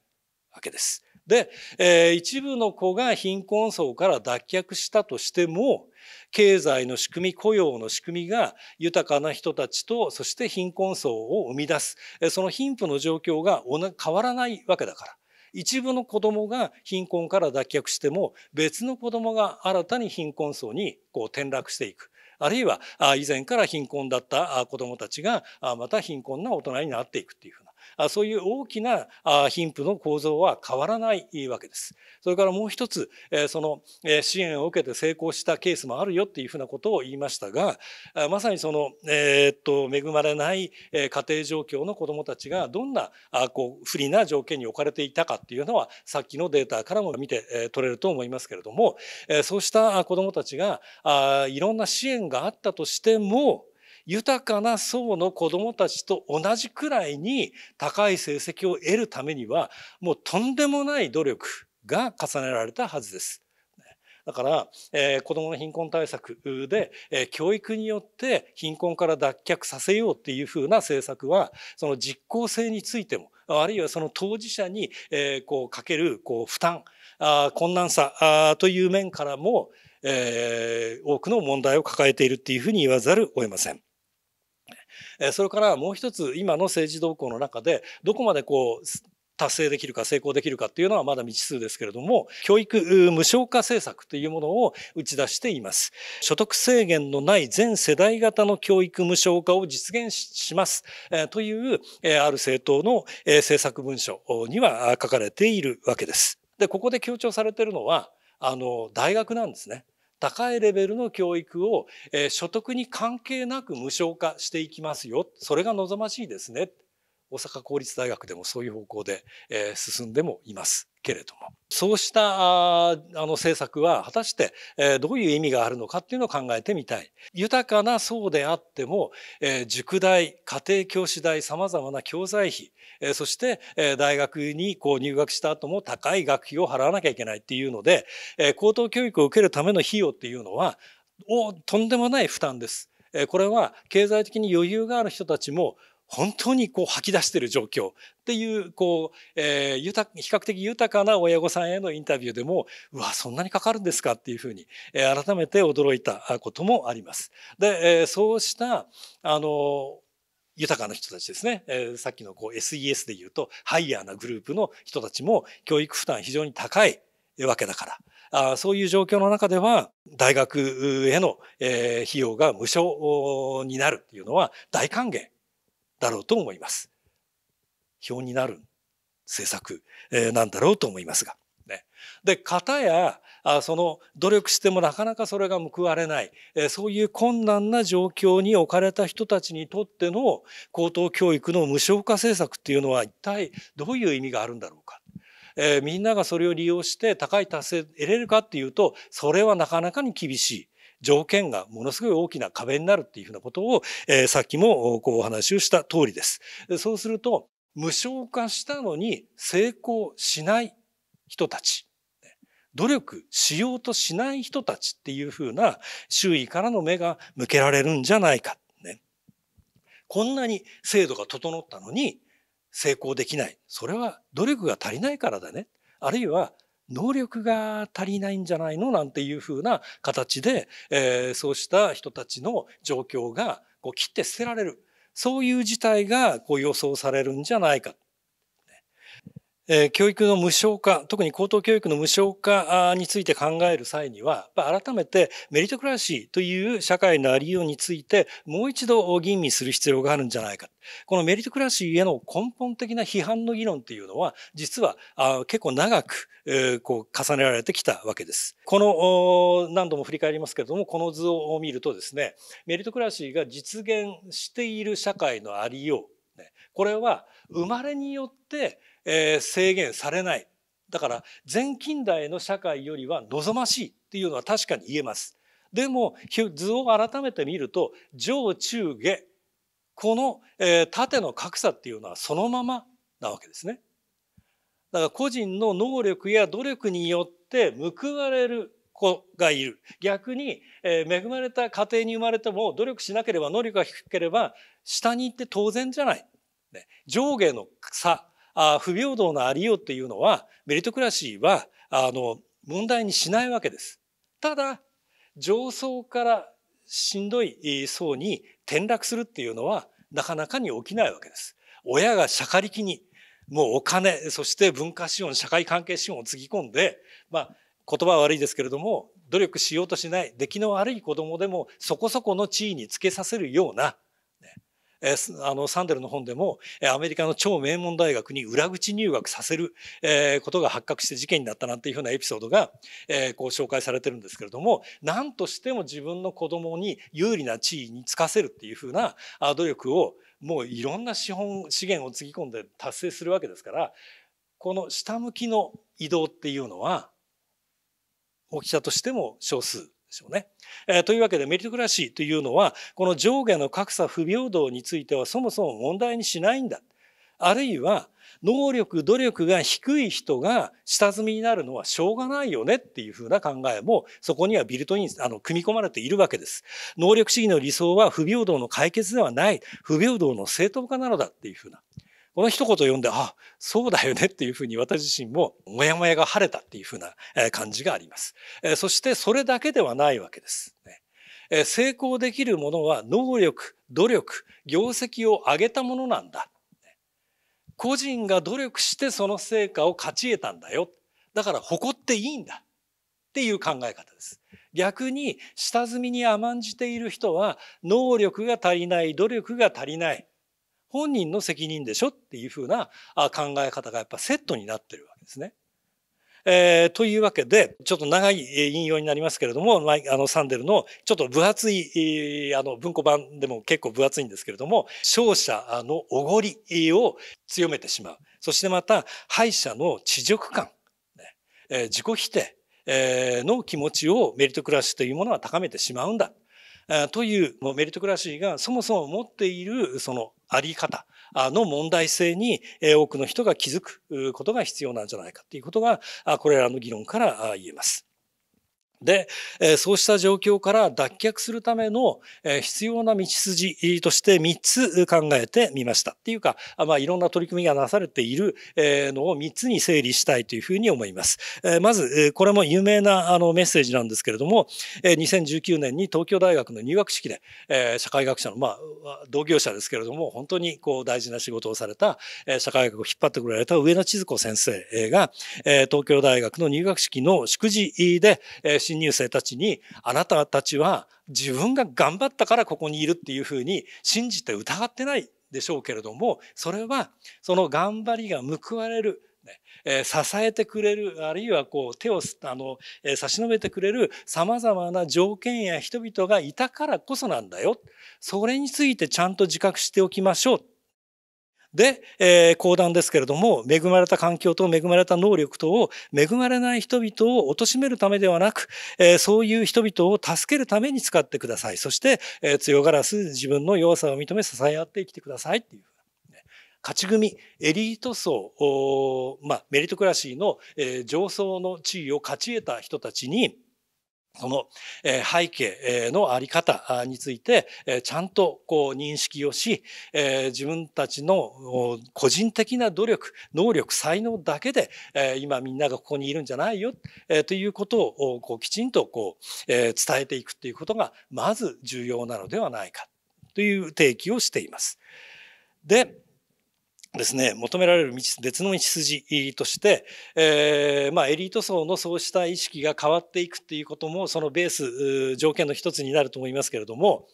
わけです。で、えー、一部の子が貧困層から脱却したとしても、経済の仕組み雇用の仕組みが豊かな人たちとそして貧困層を生み出すその貧富の状況が変わらないわけだから。一部の子どもが貧困から脱却しても別の子どもが新たに貧困層にこう転落していくあるいは以前から貧困だった子どもたちがまた貧困な大人になっていくっていうふうそういう大きな貧富の構造は変わらないわけです。それからもう一つその支援を受けて成功したケースもあるよっていうふうなことを言いましたがまさにその、えー、っと恵まれない家庭状況の子どもたちがどんなこう不利な条件に置かれていたかっていうのはさっきのデータからも見て取れると思いますけれどもそうした子どもたちがいろんな支援があったとしても豊かな層の子どもたちと同じくらいに高い成績を得るためにはもうとんでもない努力が重ねられたはずです。だから、えー、子どもの貧困対策で、えー、教育によって貧困から脱却させようっていうふうな政策はその実効性についてもあるいはその当事者に、えー、こうかけるこう負担あ困難さあという面からも、えー、多くの問題を抱えているっていうふうに言わざるを得ません。それからもう一つ今の政治動向の中でどこまでこう達成できるか成功できるかっていうのはまだ未知数ですけれども教育無償化政策というものを打ち出しています所得制限のない全世代型の教育無償化を実現しますというある政党の政策文書には書かれているわけですでここで強調されているのはあの大学なんですね高いレベルの教育を、え所得に関係なく無償化していきますよそれが望ましいですね大阪公立大学でもそういう方向で、え進んでもいますけれどもそうしたあの政策は果たして、えどういう意味があるのかっていうのを考えてみたい豊かな層であっても、え塾代家庭教師代さまざまな教材費、えそして、え大学にこう入学した後も高い学費を払わなきゃいけないっていうので、え高等教育を受けるための費用っていうのはおとんでもない負担です。これは経済的に余裕がある人たちも本当にこう吐き出している状況っていうこう、えー、豊比較的豊かな親御さんへのインタビューでもうわそんなにかかるんですかっていうふうに、えー、改めて驚いたこともあります。で、えー、そうしたあの豊かな人たちですね、えー、さっきのこう SES でいうとハイヤーなグループの人たちも教育負担非常に高いわけだから。あそういう状況の中では大学への、えー、費用が無償になるっていうのは大歓迎だろうと思います。表になる政策、えなんだろうと思いますが。ね、で方やあその努力してもなかなかそれが報われない、えー、そういう困難な状況に置かれた人たちにとっての高等教育の無償化政策っていうのは一体どういう意味があるんだろうか。えー、みんながそれを利用して高い達成得れるかっていうとそれはなかなかに厳しい、条件がものすごい大きな壁になるっていうふうなことを、えさっきもこうお話をした通りです。そうすると無償化したのに成功しない人たち努力しようとしない人たちっていうふうな周囲からの目が向けられるんじゃないか。ね、こんなに制度が整ったのに成功できない。それは努力が足りないからだね。あるいは能力が足りないんじゃないのなんていうふうな形で、えー、そうした人たちの状況がこう切って捨てられるそういう事態がこう予想されるんじゃないか教育の無償化、特に高等教育の無償化について考える際には、改めてメリトクラシーという社会のありようについて、もう一度吟味する必要があるんじゃないか。このメリトクラシーへの根本的な批判の議論というのは、実は結構長くこう重ねられてきたわけです。この、何度も振り返りますけれども、この図を見るとですね、メリトクラシーが実現している社会のありよう、これは生まれによってえー、制限されないだから全近代の社会よりは望ましいっていうのは確かに言えます。でも図を改めて見ると上中下この、えー、縦の格差っていうのはそのままなわけですね。だから個人の能力や努力によって報われる子がいる逆に、えー、恵まれた家庭に生まれても努力しなければ能力が低ければ下に行って当然じゃない、ね、上下の差あ不平等のありようというのはメリトクラシーはあの問題にしないわけです。ただ上層からしんどい層に転落するっていうのはなかなかに起きないわけです。親がしゃかりきにもうお金そして文化資本社会関係資本をつぎ込んで、まあ、言葉は悪いですけれども努力しようとしない出来の悪い子どもでもそこそこの地位につけさせるようなえあのサンデルの本でもアメリカの超名門大学に裏口入学させる、えことが発覚して事件になったなんていうふうなエピソードが、えこう紹介されてるんですけれども何としても自分の子供に有利な地位に就かせるっていうふうな努力をもういろんな資本資源をつぎ込んで達成するわけですからこの下向きの移動っていうのは起きたとしても少数でょうね。えー、というわけでメリトクラシーというのはこの上下の格差不平等についてはそもそも問題にしないんだ。あるいは能力努力が低い人が下積みになるのはしょうがないよねっていうふうな考えもそこにはビルトインあの組み込まれているわけです。能力主義の理想は不平等の解決ではない不平等の正当化なのだっていうふうなこの一言を読んで、あ、そうだよねっていうふうに私自身ももやもやが晴れたっていうふうな感じがあります。そしてそれだけではないわけです。成功できるものは能力、努力、業績を上げたものなんだ。個人が努力してその成果を勝ち得たんだよ。だから誇っていいんだっていう考え方です。逆に下積みに甘んじている人は能力が足りない努力が足りない本人の責任でしょっていうふうな考え方がやっぱセットになってるわけですね。えー、というわけで、ちょっと長い引用になりますけれども、あのサンデルのちょっと分厚い、あの文庫版でも結構分厚いんですけれども、勝者のおごりを強めてしまう。そしてまた、敗者の恥辱感、えー、自己否定、えー、の気持ちをメリトクラッシュというものは高めてしまうんだ。というメリトクラシーがそもそも持っているそのあり方の問題性に多くの人が気づくことが必要なんじゃないかということがこれらの議論から言えます。で、そうした状況から脱却するための必要な道筋として3つ考えてみました。っていうか、まあ、いろんな取り組みがなされているのを3つに整理したいというふうに思います。まず、これも有名なあのメッセージなんですけれども、2019年に東京大学の入学式で、社会学者の、まあ、同業者ですけれども、本当にこう大事な仕事をされた、社会学を引っ張ってくられた上野千鶴子先生が、東京大学の入学式の祝辞で、新入生たちにあなたたちは自分が頑張ったからここにいるっていうふうに信じて疑ってないでしょうけれどもそれはその頑張りが報われるえ支えてくれるあるいはこう手をあの、え差し伸べてくれるさまざまな条件や人々がいたからこそなんだよそれについてちゃんと自覚しておきましょうで、えー、講談ですけれども、恵まれた環境と恵まれた能力とを、恵まれない人々を貶めるためではなく、えー、そういう人々を助けるために使ってください。そして、えー、強がらす自分の弱さを認め支え合って生きてくださいっていう。勝ち組エリート層、まあ、メリトクラシーの、えー、上層の地位を勝ち得た人たちにその背景のあり方についてちゃんとこう認識をし自分たちの個人的な努力能力才能だけで今みんながここにいるんじゃないよということをこうきちんとこう伝えていくということがまず重要なのではないかという提起をしています。でですね、求められる別の道筋として、えー、まあ、エリート層のそうした意識が変わっていくっていうこともそのベース条件の一つになると思いますけれども、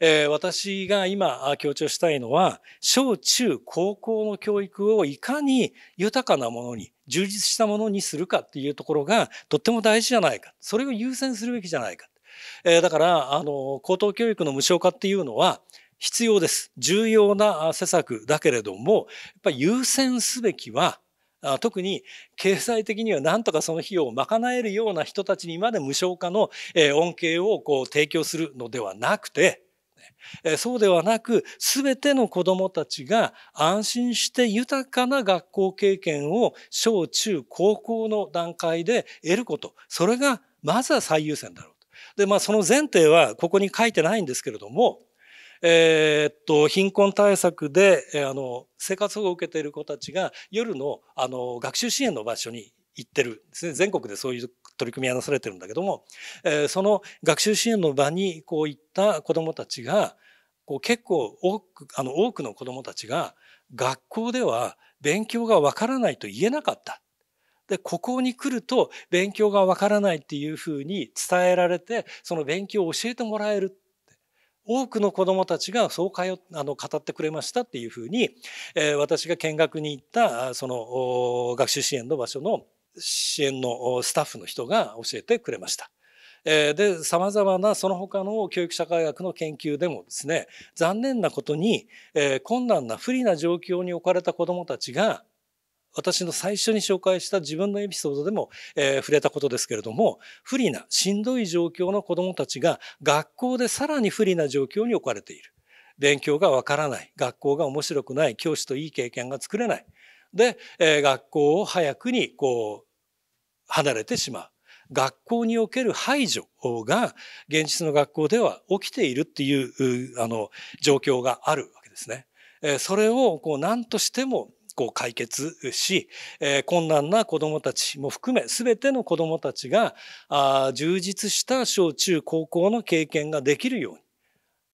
えー、私が今強調したいのは小中高校の教育をいかに豊かなものに充実したものにするかっていうところがとっても大事じゃないかそれを優先するべきじゃないか。えー、だからあの高等教育の無償化っていうのは必要です。重要な施策だけれども、やっぱ優先すべきは、特に経済的にはなんとかその費用を賄えるような人たちにまで無償化の恩恵をこう提供するのではなくて、そうではなく、すべての子どもたちが安心して豊かな学校経験を小中高校の段階で得ること、それがまずは最優先だろうと。で、まあその前提はここに書いてないんですけれども、えー、っと、貧困対策で、えー、あの、生活保護を受けている子たちが夜の、あの、学習支援の場所に行ってるですね。全国でそういう取り組みがなされてるんだけども、えー、その学習支援の場にこういった子どもたちが、こう結構多く、あの、多くの子どもたちが、学校では勉強がわからないと言えなかった。で、ここに来ると勉強がわからないっていうふうに伝えられて、その勉強を教えてもらえる。多くの子どもたちがそうよあの語ってくれましたっていうふうに、えー、私が見学に行ったその学習支援の場所の支援のスタッフの人が教えてくれました。でさまざまなその他の教育社会学の研究でもですね残念なことに困難な不利な状況に置かれた子どもたちが私の最初に紹介した自分のエピソードでも、えー、触れたことですけれども、不利な、しんどい状況の子供たちが学校でさらに不利な状況に置かれている。勉強がわからない。学校が面白くない。教師といい経験が作れない。で、えー、学校を早くにこう、離れてしまう。学校における排除が現実の学校では起きているっていうあの状況があるわけですね。それをこう何としてもこう解決し、えー、困難な子どもたちも含め全ての子どもたちがあ充実した小中高校の経験ができるように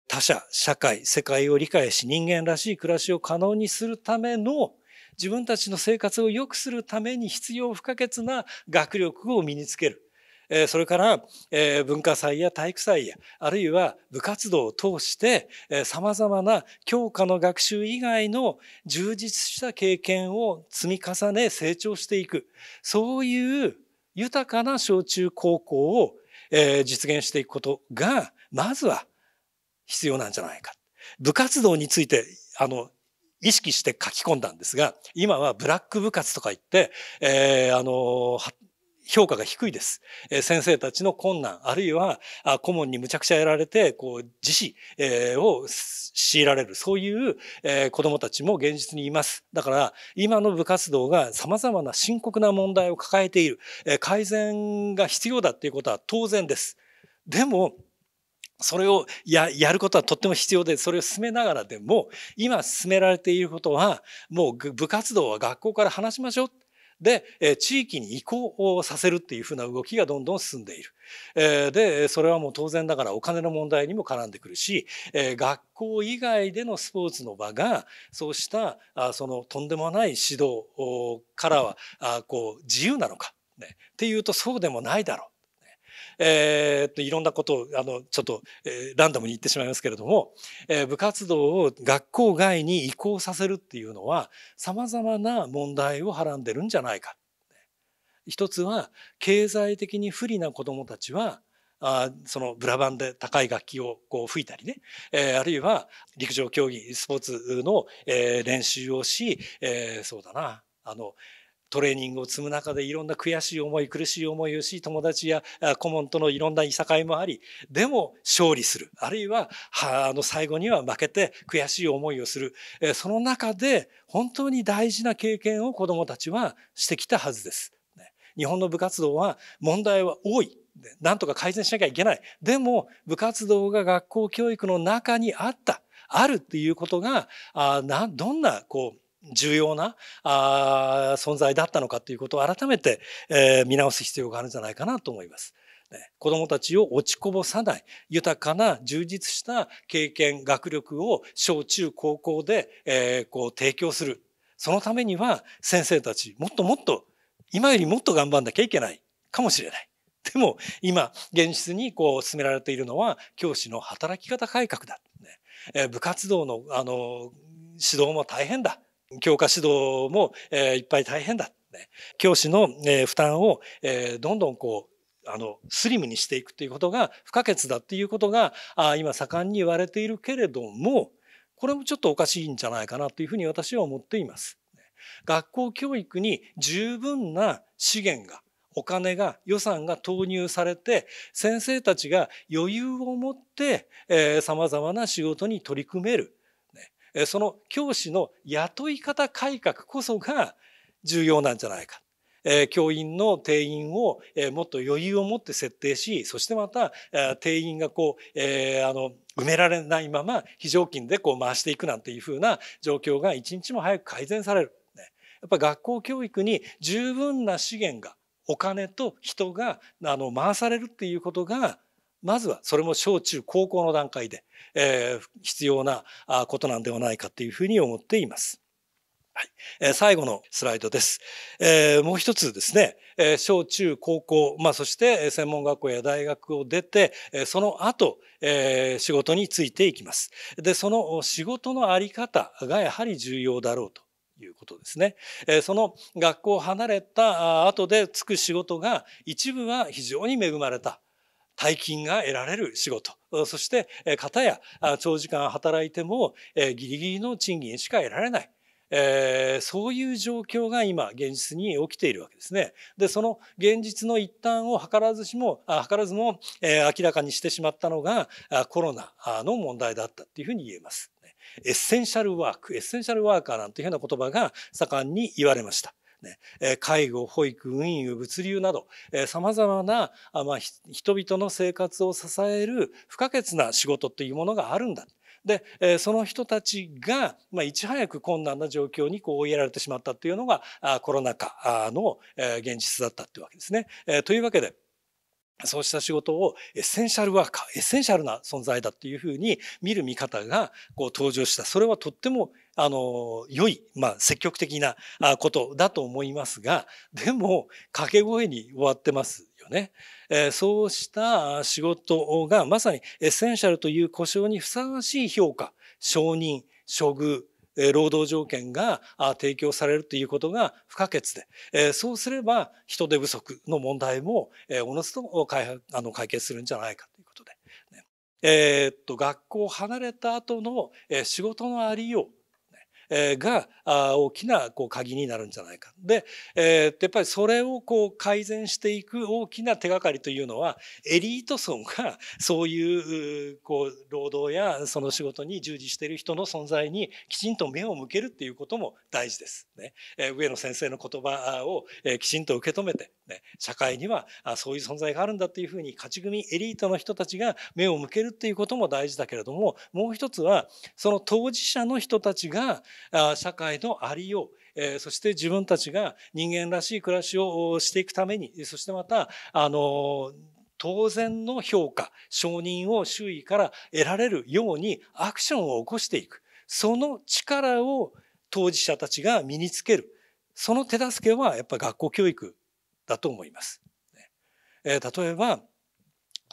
他者社会世界を理解し人間らしい暮らしを可能にするための自分たちの生活を良くするために必要不可欠な学力を身につける。えそれから、え文化祭や体育祭やあるいは部活動を通してさまざまな教科の学習以外の充実した経験を積み重ね成長していくそういう豊かな小中高校を、え実現していくことがまずは必要なんじゃないか。部活動についてあの意識して書き込んだんですが今はブラック部活とか言って、えー、あの評価が低いです。えー、先生たちの困難、あるいは、あ顧問にむちゃくちゃやられて、こう、自死、えー、を強いられる。そういう、えー、子供たちも現実にいます。だから、今の部活動が様々な深刻な問題を抱えている。えー、改善が必要だっていうことは当然です。でも、それをややることはとっても必要で、それを進めながらでも、今進められていることは、もう部活動は学校から話しましょう。で、え地域に移行をさせるっていうふうな動きがどんどん進んでいる。えでそれはもう当然だからお金の問題にも絡んでくるし、え学校以外でのスポーツの場がそうしたあそのとんでもない指導からはあこう自由なのか、ね、っていうとそうでもないだろう。えー、いろんなことをあのちょっと、えー、ランダムに言ってしまいますけれども、えー、部活動を学校外に移行させるっていうのはさまざまな問題をはらんでるんじゃないか。一つは経済的に不利な子どもたちはあそのブラバンで高い楽器をこう吹いたりね、えー、あるいは陸上競技スポーツの、えー、練習をし、えー、そうだなあの、トレーニングを積む中でいろんな悔しい思い苦しい思いをし友達や顧問とのいろんないさかいもありでも勝利するあるいはあの最後には負けて悔しい思いをするその中で本当に大事な経験を子供たちはしてきたはずです。日本の部活動は問題は多いなんとか改善しなきゃいけない。でも、部活動が学校教育の中にあった、あるっていうことが、あなどんな、こう、重要なあ存在だったのかということを改めて、えー、見直す必要があるんじゃないかなと思います。子どもたちを落ちこぼさない豊かな充実した経験学力を小中高校で、えー、こう提供するそのためには先生たちもっともっと今よりもっと頑張んなきゃいけないかもしれない。でも今現実にこう進められているのは教師の働き方改革だ、ね、部活動のあの指導も大変だ教科指導も、えー、いっぱい大変だ。ね、教師の、えー、負担を、えー、どんどんこうあのスリムにしていくということが不可欠だっていうことがあ今盛んに言われているけれどもこれもちょっとおかしいんじゃないかなというふうに私は思っています。学校教育に十分な資源がお金が予算が投入されて先生たちが余裕を持ってさまざまな仕事に取り組めるその教師の雇い方改革こそが重要なんじゃないか。教員の定員をもっと余裕を持って設定しそしてまた定員がこう、えー、あの埋められないまま非常勤でこう回していくなんていうふうな状況が一日も早く改善される。やっぱ学校教育に十分な資源がお金と人があの回されるっていうことがまずはそれも小中高校の段階で、えー、必要なことなんではないかというふうに思っています。はいえー、最後のスライドです。えー、もう一つですね、えー、小中高校、まあ、そして専門学校や大学を出て、えー、その後、えー、仕事についていきます。で、その仕事のあり方がやはり重要だろうと。いうことですね、えー、その学校を離れた後でつく仕事が一部は非常に恵まれた大金が得られる仕事そして方や長時間働いてもギリギリの賃金しか得られない。えー、そういう状況が今現実に起きているわけですね。でその現実の一端を図らずしも図らずも、えー、明らかにしてしまったのがコロナの問題だったっていうふうに言えます。エッセンシャルワークエッセンシャルワーカーなんていうような言葉が盛んに言われました。ね、介護保育運輸物流などさまざまな、ま人々の生活を支える不可欠な仕事というものがあるんだ。でその人たちが、まあ、いち早く困難な状況にこう追いやられてしまったというのがコロナ禍の現実だったというわけですね。というわけでそうした仕事をエッセンシャルワーカーエッセンシャルな存在だというふうに見る見方がこう登場したそれはとってもあの良い、まあ、積極的なことだと思いますがでも掛け声に終わってますよね、そうした仕事がまさにエッセンシャルという故障にふさわしい評価承認処遇労働条件が提供されるということが不可欠でそうすれば人手不足の問題もおのずと解あの解決するんじゃないかということで、えー、っと学校を離れた後の仕事のありようが大きなこう鍵になるんじゃないか。で、えー、やっぱりそれをこう改善していく大きな手がかりというのはエリート層がそういうこう労働やその仕事に従事している人の存在にきちんと目を向けるっていうことも大事です。ね、え上野先生の言葉をきちんと受け止めて、ね、社会にはそういう存在があるんだというふうに勝ち組エリートの人たちが目を向けるっていうことも大事だけれどももう一つはその当事者の人たちが社会のありよう、そして自分たちが人間らしい暮らしをしていくために、そしてまた、あの、当然の評価、承認を周囲から得られるようにアクションを起こしていく。その力を当事者たちが身につける。その手助けはやっぱ学校教育だと思います。え例えば、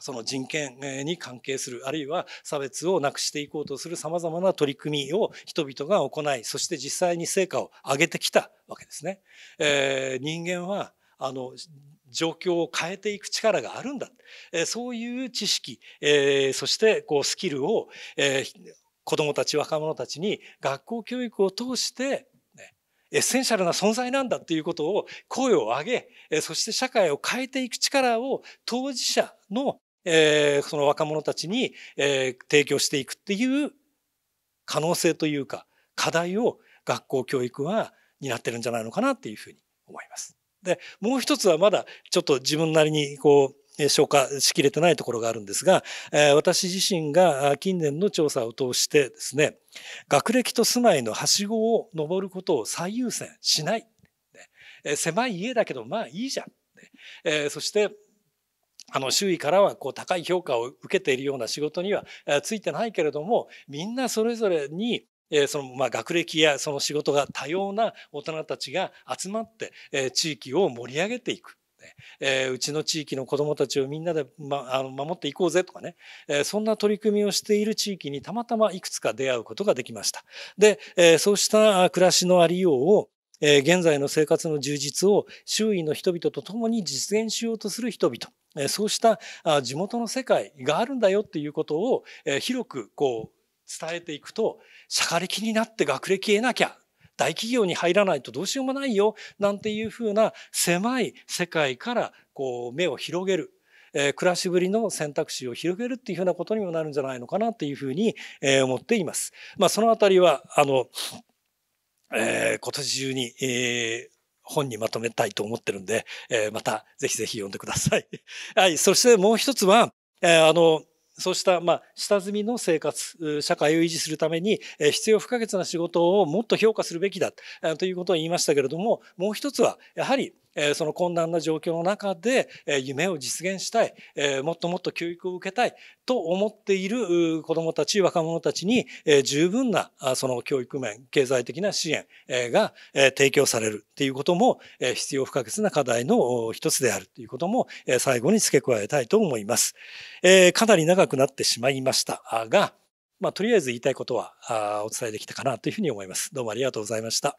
その人権に関係するあるいは差別をなくしていこうとするさまざまな取り組みを人々が行いそして実際に成果を上げてきたわけですね。えー、人間はあの状況を変えていく力があるんだ、えー、そういう知識、えー、そしてこうスキルを、えー、子どもたち若者たちに学校教育を通してエッセンシャルな存在なんだということを声を上げそして社会を変えていく力を当事者のえー、その若者たちに、えー、提供していくっていう可能性というか課題を学校教育は担ってるんじゃないのかなっていうふうに思います。でもう一つはまだちょっと自分なりにこう消化しきれてないところがあるんですが、えー、私自身が近年の調査を通してですね学歴と住まいのはしごを登ることを最優先しない、ねえー、狭い家だけどまあいいじゃん、ねえー、そしてあの周囲からはこう高い評価を受けているような仕事にはついてないけれどもみんなそれぞれにそのま学歴やその仕事が多様な大人たちが集まって地域を盛り上げていく。えうちの地域の子どもたちをみんなで、ま、あの守っていこうぜとかね、えそんな取り組みをしている地域にたまたまいくつか出会うことができました。で、えそうした暮らしのありようを現在の生活の充実を周囲の人々と共に実現しようとする人々そうした地元の世界があるんだよっていうことを広くこう伝えていくと、しゃかりきになって学歴得なきゃ、大企業に入らないとどうしようもないよ、なんていうふうな狭い世界からこう目を広げる。えー、暮らしぶりの選択肢を広げるっていうふうなことにもなるんじゃないのかなっていうふうに、えー、思っています。まあ、そのあたりは、あの、えー、今年中に、えー、本にまとめたいと思ってるんで、えー、またぜひぜひ読んでください。はい。そしてもう一つは、えー、あの、そうした、まあ、下積みの生活、社会を維持するために、必要不可欠な仕事をもっと評価するべきだということを言いましたけれども、もう一つは、やはりその困難な状況の中で夢を実現したいもっともっと教育を受けたいと思っている子どもたち若者たちに十分なその教育面経済的な支援が提供されるっていうことも必要不可欠な課題の一つであるということも最後に付け加えたいと思います。かなり長くなってしまいましたが、まあ、とりあえず言いたいことはお伝えできたかなというふうに思います。どうもありがとうございました。